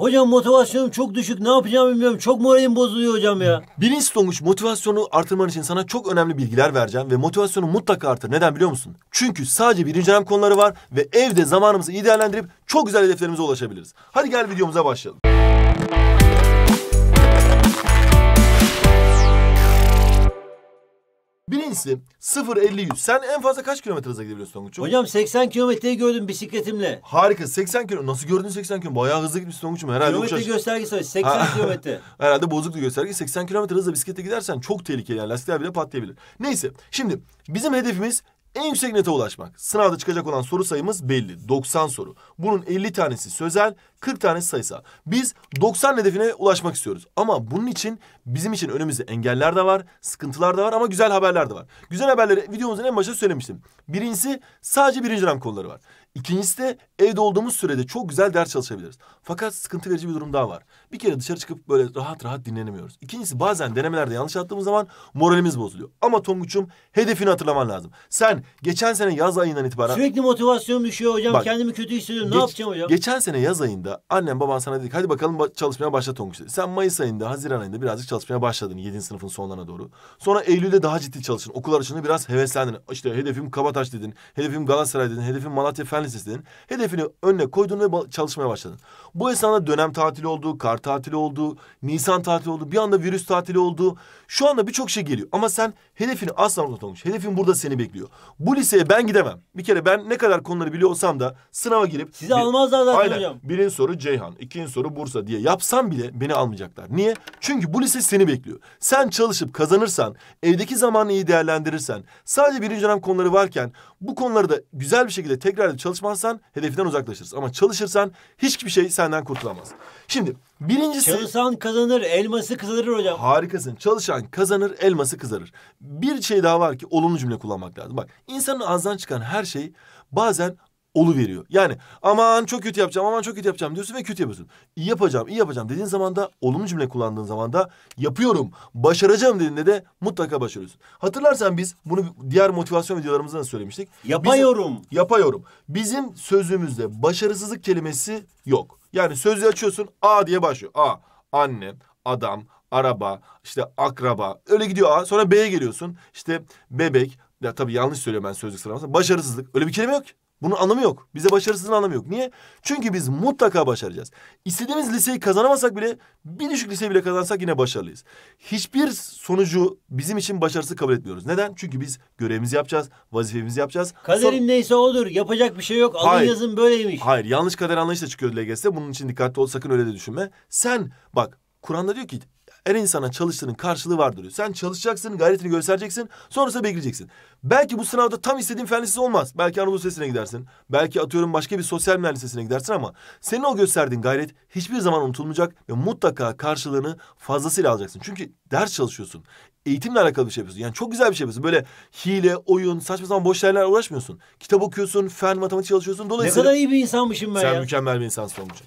Hocam motivasyonum çok düşük. Ne yapacağımı bilmiyorum. Çok moralim bozuluyor hocam ya. Bilinç sonuç motivasyonu artırman için sana çok önemli bilgiler vereceğim ve motivasyonu mutlaka artır. Neden biliyor musun? Çünkü sadece birinci dönem konuları var ve evde zamanımızı iyi değerlendirip çok güzel hedeflerimize ulaşabiliriz. Hadi gel videomuza başlayalım. Birincisi 0-50-100. Sen en fazla kaç kilometre hıza gidebiliyorsun Tonguç'um? Hocam 80 kilometreyi gördüm bisikletimle. Harika. 80 km Nasıl gördün 80 km? Bayağı hızlı gitmişsin Tonguç'um. Herhalde kilometre uçaş... göstergesi var. 80 kilometre. Herhalde bozuktu gösterge. 80 kilometre hızla bisiklete gidersen çok tehlikeli. Yani lastikler bile patlayabilir. Neyse. Şimdi bizim hedefimiz en yüksek nete ulaşmak. Sınavda çıkacak olan soru sayımız belli. 90 soru. Bunun 50 tanesi sözel, 40 tanesi sayısal. Biz 90 hedefine ulaşmak istiyoruz. Ama bunun için bizim için önümüzde engeller de var, sıkıntılar da var ama güzel haberler de var. Güzel haberleri videomuzun en başta söylemiştim. Birincisi sadece birinci ram konuları var. İkincisi de evde olduğumuz sürede çok güzel ders çalışabiliriz. Fakat sıkıntı verici bir durum daha var. Bir kere dışarı çıkıp böyle rahat rahat dinlenemiyoruz. İkincisi bazen denemelerde yanlış attığımız zaman moralimiz bozuluyor. Ama Tonguç'um hedefini hatırlaman lazım. Sen geçen sene yaz ayından itibaren... Sürekli motivasyon düşüyor hocam. Bak, Kendimi kötü hissediyorum. Geç, ne yapacağım hocam? Geçen sene yaz ayında annem baban sana dedik hadi bakalım çalışmaya başla Tonguç dedi. Sen Mayıs ayında, Haziran ayında birazcık çalışmaya başladın 7. sınıfın sonlarına doğru. Sonra Eylül'de daha ciddi çalışın. Okul açığında biraz heveslendin. İşte hedefim Kabataş dedin. Hedefim Galatasaray dedin. Hedefim Malatya Fen Lisesi dedin. Hedefini önüne koydun ve çalışmaya başladın. Bu esnada dönem tatili oldu, kart tatili oldu, Nisan tatili oldu, bir anda virüs tatili oldu. Şu anda birçok şey geliyor ama sen Hedefini asla unutmamış. Hedefin burada seni bekliyor. Bu liseye ben gidemem. Bir kere ben ne kadar konuları biliyorsam da sınava girip... Sizi bir, almazlar zaten aynen, hocam. Birinci soru Ceyhan, ikinci soru Bursa diye yapsam bile beni almayacaklar. Niye? Çünkü bu lise seni bekliyor. Sen çalışıp kazanırsan, evdeki zamanı iyi değerlendirirsen, sadece birinci dönem konuları varken bu konuları da güzel bir şekilde tekrar çalışmazsan hedefinden uzaklaşırız. Ama çalışırsan hiçbir şey senden kurtulamaz. Şimdi birincisi... Çalışan kazanır, elması kızarır hocam. Harikasın. Çalışan kazanır, elması kızarır bir şey daha var ki olumlu cümle kullanmak lazım. Bak insanın ağzından çıkan her şey bazen olu veriyor. Yani aman çok kötü yapacağım, aman çok kötü yapacağım diyorsun ve kötü yapıyorsun. İyi yapacağım, iyi yapacağım dediğin zaman da olumlu cümle kullandığın zaman da yapıyorum, başaracağım dediğinde de mutlaka başarıyorsun. Hatırlarsan biz bunu diğer motivasyon videolarımızda da söylemiştik. Yapıyorum. Bizim, yapıyorum. Bizim sözümüzde başarısızlık kelimesi yok. Yani sözlüğü açıyorsun A diye başlıyor. A, annem, adam, araba, işte akraba öyle gidiyor A. Sonra B'ye geliyorsun. İşte bebek. Ya tabii yanlış söylüyorum ben sözlük sıralamasa. Başarısızlık. Öyle bir kelime yok Bunun anlamı yok. Bize başarısızlığın anlamı yok. Niye? Çünkü biz mutlaka başaracağız. İstediğimiz liseyi kazanamasak bile bir düşük liseyi bile kazansak yine başarılıyız. Hiçbir sonucu bizim için başarısı kabul etmiyoruz. Neden? Çünkü biz görevimizi yapacağız, vazifemizi yapacağız. kaderim Son... neyse odur. Yapacak bir şey yok. Alın Hayır. yazın böyleymiş. Hayır. Yanlış kader anlayışı da çıkıyor LGS'de. Bunun için dikkatli ol. Sakın öyle de düşünme. Sen bak Kur'an'da diyor ki her insana çalıştığının karşılığı vardır diyor. Sen çalışacaksın, gayretini göstereceksin, sonrasında bekleyeceksin. Belki bu sınavda tam istediğin fen lisesi olmaz. Belki Anadolu Lisesi'ne gidersin. Belki atıyorum başka bir sosyal fen lisesine gidersin ama senin o gösterdiğin gayret hiçbir zaman unutulmayacak ve mutlaka karşılığını fazlasıyla alacaksın. Çünkü ders çalışıyorsun. Eğitimle alakalı bir şey yapıyorsun. Yani çok güzel bir şey yapıyorsun. Böyle hile, oyun, saçma sapan boş şeylerle uğraşmıyorsun. Kitap okuyorsun, fen, matematik çalışıyorsun. Dolayısıyla Ne kadar iyi bir insanmışım ben sen ya. mükemmel bir insansın olmuş.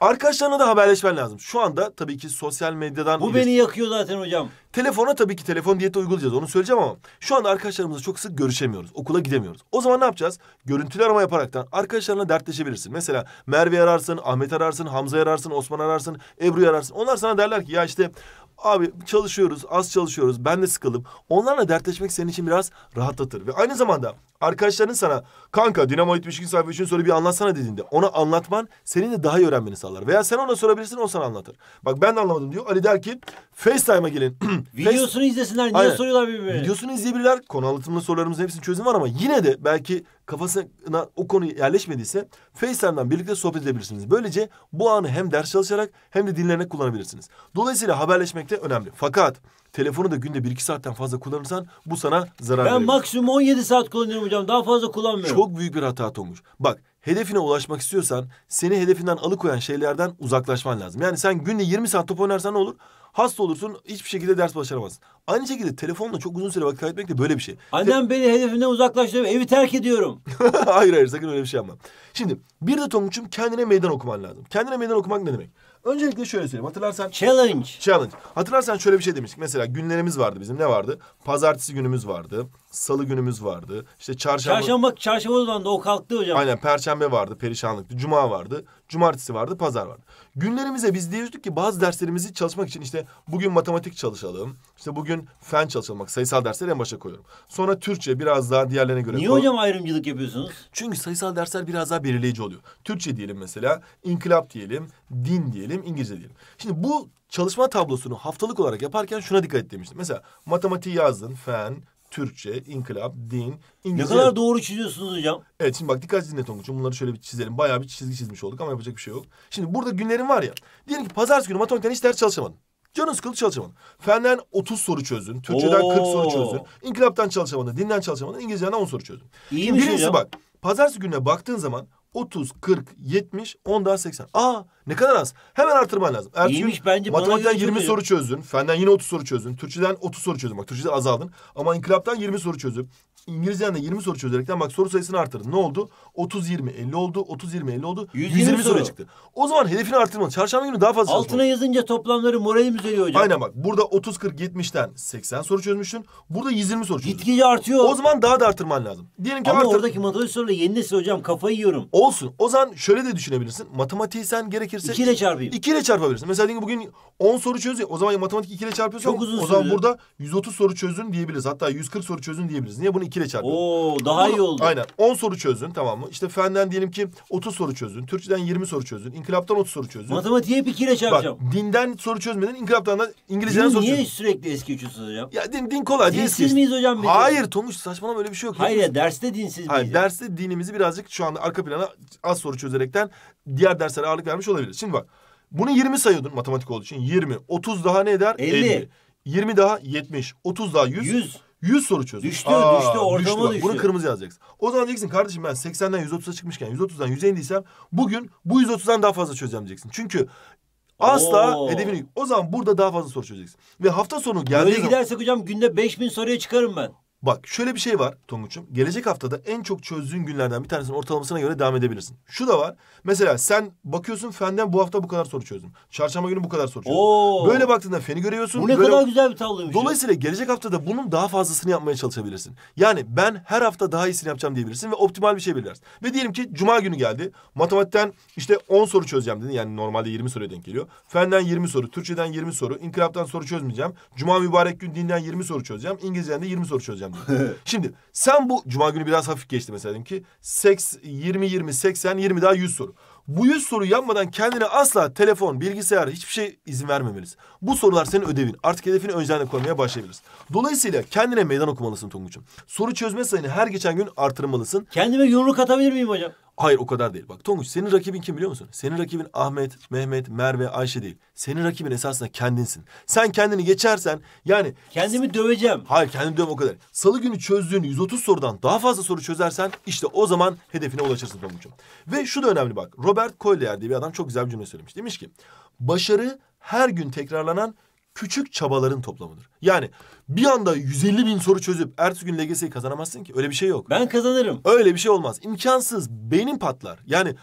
Arkadaşlarına da haberleşmen lazım. Şu anda tabii ki sosyal medyadan... Bu beni yakıyor zaten hocam. Telefona tabii ki telefon diyeti uygulayacağız. Onu söyleyeceğim ama şu anda arkadaşlarımızla çok sık görüşemiyoruz. Okula gidemiyoruz. O zaman ne yapacağız? Görüntülü arama yaparaktan arkadaşlarına dertleşebilirsin. Mesela Merve ararsın, Ahmet ararsın, Hamza ararsın, Osman ararsın, Ebru ararsın. Onlar sana derler ki ya işte abi çalışıyoruz, az çalışıyoruz, ben de sıkıldım. Onlarla dertleşmek senin için biraz rahatlatır. Ve aynı zamanda Arkadaşların sana kanka dinamo itmişkin sayfa için soru bir anlatsana dediğinde ona anlatman senin de daha iyi öğrenmeni sağlar. Veya sen ona sorabilirsin o sana anlatır. Bak ben de anlamadım diyor. Ali der ki FaceTime'a gelin. Videosunu izlesinler. Niye Aynen. soruyorlar birbirine? Videosunu izleyebilirler. Konu anlatımlı sorularımızın hepsinin çözümü var ama yine de belki kafasına o konu yerleşmediyse FaceTime'dan birlikte sohbet edebilirsiniz. Böylece bu anı hem ders çalışarak hem de dinlenerek kullanabilirsiniz. Dolayısıyla haberleşmek de önemli. Fakat Telefonu da günde 1-2 saatten fazla kullanırsan bu sana zarar verir. Ben maksimum 17 saat kullanıyorum hocam. Daha fazla kullanmıyorum. Çok büyük bir hata Tomuş. Bak hedefine ulaşmak istiyorsan seni hedefinden alıkoyan şeylerden uzaklaşman lazım. Yani sen günde 20 saat top oynarsan ne olur? Hasta olursun hiçbir şekilde ders başaramazsın. Aynı şekilde telefonla çok uzun süre vakit kaybetmek de böyle bir şey. Annem Te beni hedefimden uzaklaştırıyor. Evi terk ediyorum. hayır hayır sakın öyle bir şey yapma. Şimdi bir de Tomuç'um kendine meydan okuman lazım. Kendine meydan okumak ne demek? Öncelikle şöyle söyleyeyim. Hatırlarsan... Challenge. Challenge. Hatırlarsan şöyle bir şey demiştik. Mesela günlerimiz vardı bizim. Ne vardı? Pazartesi günümüz vardı salı günümüz vardı. İşte çarşamba... Çarşamba, çarşamba o zaman da o kalktı hocam. Aynen perşembe vardı perişanlıktı. Cuma vardı. Cumartesi vardı. Pazar vardı. Günlerimize biz diyorduk ki bazı derslerimizi çalışmak için işte bugün matematik çalışalım. İşte bugün fen çalışalım. Bak sayısal dersleri en başa koyuyorum. Sonra Türkçe biraz daha diğerlerine göre... Niye hocam ayrımcılık yapıyorsunuz? Çünkü sayısal dersler biraz daha belirleyici oluyor. Türkçe diyelim mesela. inkılap diyelim. Din diyelim. İngilizce diyelim. Şimdi bu çalışma tablosunu haftalık olarak yaparken şuna dikkat et demiştim. Mesela matematiği yazdın, fen, Türkçe, inkılap, din, İngilizce. Ne kadar doğru çiziyorsunuz hocam. Evet şimdi bak dikkat dinle Tonguç'um. Bunları şöyle bir çizelim. Bayağı bir çizgi çizmiş olduk ama yapacak bir şey yok. Şimdi burada günlerim var ya. Diyelim ki pazartesi günü matematikten hiç ders çalışamadın. Canın sıkıldı çalışamadın. Fenden 30 soru çözdün. Türkçeden Oo. 40 soru çözdün. İnkılaptan çalışamadın. Dinden çalışamadın. İngilizceden 10 soru çözdün. İyi şimdi birincisi hocam. bak. Pazartesi gününe baktığın zaman 30, 40, 70, 10 daha 80. Aa ne kadar az. Hemen artırman lazım. Ertesi İyiymiş bence. Matematikten 20 soru çözdün. Fenden yine 30 soru çözdün. Türkçeden 30 soru çözdün. Bak Türkçeden azaldın. Ama inkılaptan 20 soru çözüp İngilizce'den de 20 soru çözerekten bak soru sayısını artırdın. Ne oldu? 30 20 50 oldu. 30 20 50 oldu. 120, 120 soru. soru çıktı. O zaman hedefini artırmalı. Çarşamba günü daha fazla Altına çalışmalı. yazınca toplamları moralim düzeliyor hocam. Aynen bak. Burada 30 40 70'ten 80 soru çözmüşsün. Burada 120 soru çözdün. Gitgide artıyor. O zaman daha da artırman lazım. Diyelim ki Ama artır... oradaki matematik soruları yeni nesil hocam kafayı yiyorum. Olsun. O zaman şöyle de düşünebilirsin. Matematiği sen gerekirse 2 ile çarpayım. 2 ile çarpabilirsin. Mesela diyelim bugün 10 soru çözüyor. O zaman matematik 2 ile çarpıyorsan Çok uzun o zaman sürüyor. burada 130 soru çözdün diyebiliriz. Hatta 140 soru çözdün diyebiliriz. Niye bunu 2 ile çarpın. Oo daha Bunu, iyi oldu. Aynen. 10 soru çözün tamam mı? İşte fenden diyelim ki 30 soru çözün. Türkçeden 20 soru çözün. İnkılaptan 30 soru çözün. Matematiğe bir 2 ile çarpacağım. Bak dinden soru çözmeden inkılaptan da İngilizceden din soru niye çözün. Niye sürekli eski geçiyorsunuz soracağım? Ya din, din kolay. Dinsiz din miyiz hocam? Bizim? Hayır Tomuş saçmalama öyle bir şey yok. Hayır ya derste dinsiz Hayır, miyiz? Derste dinimizi birazcık şu anda arka plana az soru çözerekten diğer derslere ağırlık vermiş olabiliriz. Şimdi bak bunu 20 sayıyordun matematik olduğu için. 20. 30 daha ne eder? 50. 50. 20 daha 70. 30 daha 100. 100. 100 soru çözmüş. Düştü, Aa, düştü, orada mı düştü? Bunu kırmızı yazacaksın. O zaman diyeceksin kardeşim ben 80'den 130'a çıkmışken 130'dan 100'e indiysem bugün bu 130'dan daha fazla çözeceğim diyeceksin. Çünkü Asla Oo. hedefini... O zaman burada daha fazla soru çözeceksin. Ve hafta sonu geldiği Böyle zaman... gidersek hocam günde 5000 soruya çıkarım ben. Bak şöyle bir şey var Tonguç'um. Gelecek haftada en çok çözdüğün günlerden bir tanesinin ortalamasına göre devam edebilirsin. Şu da var. Mesela sen bakıyorsun fenden bu hafta bu kadar soru çözdüm. Çarşamba günü bu kadar soru çözdüm. Oo. Böyle baktığında feni görüyorsun. Bu ne böyle... kadar güzel bir tabloymuş. Şey. Dolayısıyla ya. gelecek haftada bunun daha fazlasını yapmaya çalışabilirsin. Yani ben her hafta daha iyisini yapacağım diyebilirsin ve optimal bir şey belirlersin. Ve diyelim ki cuma günü geldi. Matematikten işte 10 soru çözeceğim dedin. Yani normalde 20 soruya denk geliyor. Fenden 20 soru, Türkçeden 20 soru, inkılaptan soru çözmeyeceğim. Cuma mübarek gün dinden 20 soru çözeceğim. İngilizceden de 20 soru çözeceğim bence. Şimdi sen bu cuma günü biraz hafif geçti mesela dedim ki 20 20 80 20 daha 100 soru. Bu 100 soru yapmadan kendine asla telefon, bilgisayar hiçbir şey izin vermemelisin. Bu sorular senin ödevin. Artık hedefini önceden de koymaya başlayabiliriz. Dolayısıyla kendine meydan okumalısın Tonguç'um. Soru çözme sayını her geçen gün artırmalısın. Kendime yumruk atabilir miyim hocam? Hayır o kadar değil. Bak Tonguç senin rakibin kim biliyor musun? Senin rakibin Ahmet, Mehmet, Merve, Ayşe değil. Senin rakibin esasında kendinsin. Sen kendini geçersen yani... Kendimi döveceğim. Hayır kendimi dövme o kadar. Salı günü çözdüğün 130 sorudan daha fazla soru çözersen işte o zaman hedefine ulaşırsın Tonguç'um. Ve şu da önemli bak. Robert Collier diye bir adam çok güzel bir cümle söylemiş. Demiş ki başarı her gün tekrarlanan küçük çabaların toplamıdır. Yani bir anda 150 bin soru çözüp ertesi gün LGS'yi kazanamazsın ki. Öyle bir şey yok. Ben kazanırım. Öyle bir şey olmaz. İmkansız. Beynim patlar. Yani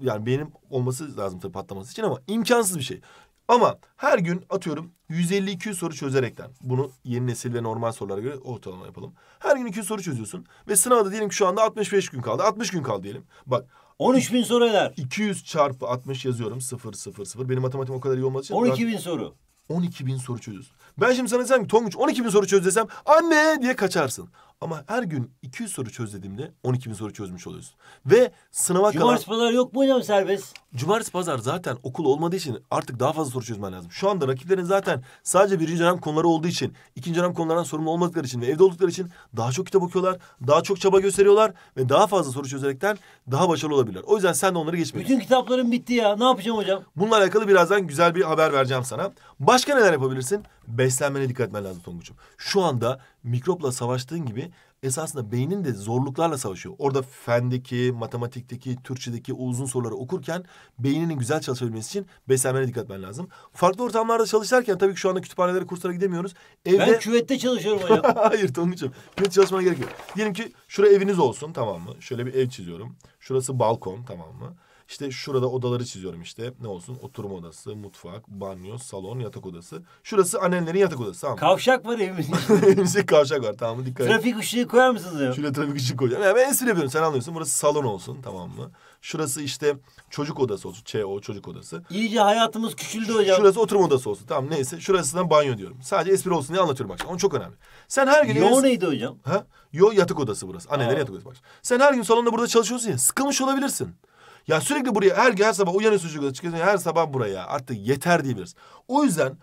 yani beynim olması lazım tabii patlaması için ama imkansız bir şey. Ama her gün atıyorum 150-200 soru çözerekten bunu yeni nesil ve normal sorulara göre ortalama yapalım. Her gün 200 soru çözüyorsun ve sınavda diyelim ki şu anda 65 gün kaldı. 60 gün kaldı diyelim. Bak 13 bin soru eder. 200 çarpı 60 yazıyorum. 0 0 0. Benim matematik o kadar iyi olmadığı için. 12 bin soru. 12 bin soru çözüyorsun. Ben şimdi sana desem ki Tonguç 12 bin soru çöz desem anne diye kaçarsın. Ama her gün 200 soru çözlediğimde 12 bin soru çözmüş oluyorsun. Ve sınava Cumartesi kalan... pazar yok mu hocam serbest? Cumartesi pazar zaten okul olmadığı için artık daha fazla soru çözmen lazım. Şu anda rakiplerin zaten sadece birinci dönem konuları olduğu için, ikinci dönem konulardan sorumlu olmadıkları için ve evde oldukları için daha çok kitap okuyorlar, daha çok çaba gösteriyorlar ve daha fazla soru çözerekten daha başarılı olabilirler. O yüzden sen de onları geçme. Bütün kitaplarım bitti ya. Ne yapacağım hocam? Bununla alakalı birazdan güzel bir haber vereceğim sana. Başka neler yapabilirsin? Beslenmene dikkat etmen lazım Tonguç'um. Şu anda mikropla savaştığın gibi esasında beynin de zorluklarla savaşıyor. Orada fendeki, matematikteki, Türkçedeki o uzun soruları okurken beyninin güzel çalışabilmesi için beslenmene dikkat etmen lazım. Farklı ortamlarda çalışırken tabii ki şu anda kütüphanelere, kurslara gidemiyoruz. Evde... Ben küvette çalışıyorum ya. Hayır Tonguç'um. Küvette çalışmana gerek yok. Diyelim ki şura eviniz olsun tamam mı? Şöyle bir ev çiziyorum. Şurası balkon tamam mı? İşte şurada odaları çiziyorum işte. Ne olsun? Oturma odası, mutfak, banyo, salon, yatak odası. Şurası annenlerin yatak odası tamam mı? Kavşak var evimizin. Evimizde kavşak var tamam mı? Dikkat Trafik ışığı koyar mısınız? Ya? Şuraya trafik ışığı koyacağım. Yani ben espri yapıyorum sen anlıyorsun. Burası salon olsun tamam mı? Şurası işte çocuk odası olsun. ÇO çocuk odası. İyice hayatımız küçüldü hocam. Şurası oturma odası olsun. Tamam neyse. Şurası da banyo diyorum. Sadece espri olsun diye anlatıyorum bak. Onun çok önemli. Sen her gün... Yo eviniz... neydi hocam? Ha? Yo yatak odası burası. Annelerin yatak odası. Bak. Sen her gün salonda burada çalışıyorsun ya. Sıkılmış olabilirsin. Ya sürekli buraya her, gün her sabah uyanıyorsun çocuklar çıkıyorsun her sabah buraya. Artık yeter diyebiliriz. O yüzden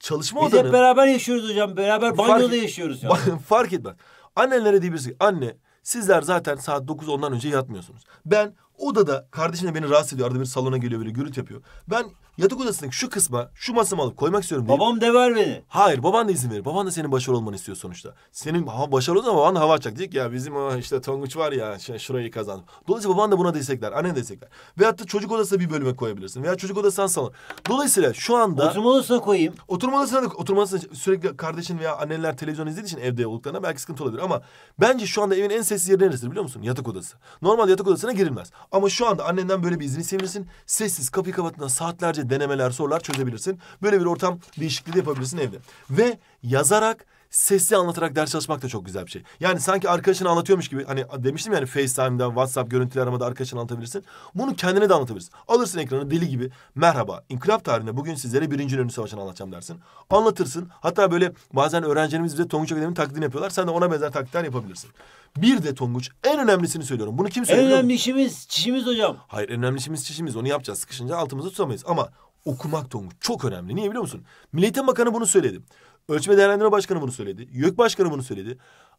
çalışma Biz odanın... hep beraber yaşıyoruz hocam. Beraber banyoda fark, yaşıyoruz. Yani. fark etmez. Annelere ki anne sizler zaten saat 9-10'dan önce yatmıyorsunuz. Ben o da kardeşim de beni rahatsız ediyor. Arada bir salona geliyor böyle gürültü yapıyor. Ben yatak odasındaki şu kısma şu masamı alıp koymak istiyorum diye. Babam döver beni. Hayır baban da izin verir. Baban da senin başarılı olmanı istiyor sonuçta. Senin ha, başarılı olsan baban da hava açacak. Diyecek ya bizim o işte Tonguç var ya şey, şurayı kazandı. Dolayısıyla baban da buna destekler. Annen de destekler. Veyahut da çocuk odasına bir bölüme koyabilirsin. Veya çocuk odasından salon. Dolayısıyla şu anda... Oturma odasına koyayım. Oturma odasına, da, oturma odasına sürekli kardeşin veya anneler televizyon izlediği için evde olduklarına belki sıkıntı olabilir. Ama bence şu anda evin en sessiz yeri neresi biliyor musun? Yatak odası. Normal yatak odasına girilmez. Ama şu anda annenden böyle bir izin isteyebilirsin. Sessiz kapıyı kapattığında saatlerce denemeler sorular çözebilirsin. Böyle bir ortam değişikliği de yapabilirsin evde. Ve yazarak sesli anlatarak ders çalışmak da çok güzel bir şey. Yani sanki arkadaşını anlatıyormuş gibi hani demiştim yani FaceTime'da, WhatsApp görüntülü aramada arkadaşını anlatabilirsin. Bunu kendine de anlatabilirsin. Alırsın ekranı deli gibi. Merhaba, İnkılap tarihinde bugün sizlere birinci Ünlü Savaşı'nı anlatacağım dersin. Anlatırsın. Hatta böyle bazen öğrencilerimiz bize Tonguç Akademi'nin taklidini yapıyorlar. Sen de ona benzer taklitler yapabilirsin. Bir de Tonguç en önemlisini söylüyorum. Bunu kim söylüyor? En önemli işimiz çişimiz hocam. Hayır en önemli işimiz çişimiz. Onu yapacağız. Sıkışınca altımızı tutamayız. Ama okumak Tonguç çok önemli. Niye biliyor musun? Milli Bakanı bunu söyledi. Ölçme Değerlendirme Başkanı bunu söyledi. YÖK Başkanı bunu söyledi.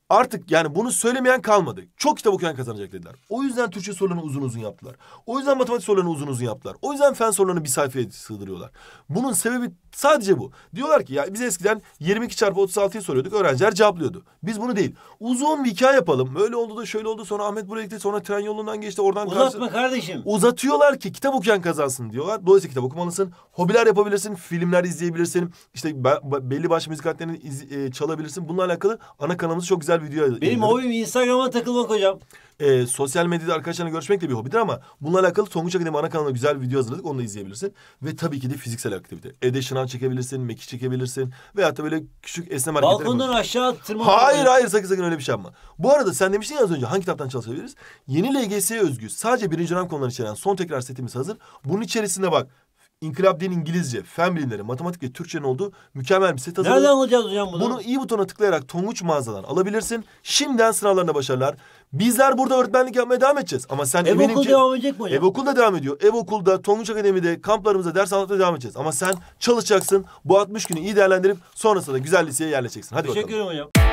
Artık yani bunu söylemeyen kalmadı. Çok kitap okuyan kazanacak dediler. O yüzden Türkçe sorularını uzun uzun yaptılar. O yüzden matematik sorularını uzun uzun yaptılar. O yüzden fen sorularını bir sayfaya sığdırıyorlar. Bunun sebebi sadece bu. Diyorlar ki ya biz eskiden 22 çarpı 36'yı soruyorduk. Öğrenciler cevaplıyordu. Biz bunu değil. Uzun bir hikaye yapalım. Öyle oldu da şöyle oldu. Sonra Ahmet buraya gitti. Sonra tren yolundan geçti. Oradan Uzatma karşı... kardeşim. Uzatıyorlar ki kitap okuyan kazansın diyorlar. Dolayısıyla kitap okumalısın. Hobiler yapabilirsin. Filmler izleyebilirsin. İşte belli başlı müzik alletlerini e, çalabilirsin. Bununla alakalı ana kanalımız çok güzel güzel video Benim yayınladık. hobim Instagram'a takılmak hocam. Ee, sosyal medyada arkadaşlarla görüşmek de bir hobidir ama bununla alakalı Tonguç Akademi ana kanalına güzel bir video hazırladık. Onu da izleyebilirsin. Ve tabii ki de fiziksel aktivite. Evde şınav çekebilirsin, meki çekebilirsin. veya da böyle küçük esnem hareketler. Balkondan aşağı tırmanma. Hayır hayır sakın sakın öyle bir şey yapma. Bu arada sen demiştin ya az önce hangi kitaptan çalışabiliriz? Yeni LGS'ye özgü sadece birinci ram konuları içeren son tekrar setimiz hazır. Bunun içerisinde bak İnkılap Din İngilizce, Fen Bilimleri, Matematik ve Türkçenin olduğu mükemmel bir set hazırladık. Nereden alacağız hocam bunu? Bunu iyi butona tıklayarak Tonguç mağazadan alabilirsin. Şimdiden sınavlarına başarılar. Bizler burada öğretmenlik yapmaya devam edeceğiz. Ama sen ev okul ki, devam edecek mi hocam? Ev okul da devam ediyor. Ev okulda, Tonguç Akademi'de, kamplarımızda ders anlatmaya devam edeceğiz. Ama sen çalışacaksın. Bu 60 günü iyi değerlendirip sonrasında güzel liseye yerleşeceksin. Hadi Teşekkür bakalım. Teşekkür ederim hocam.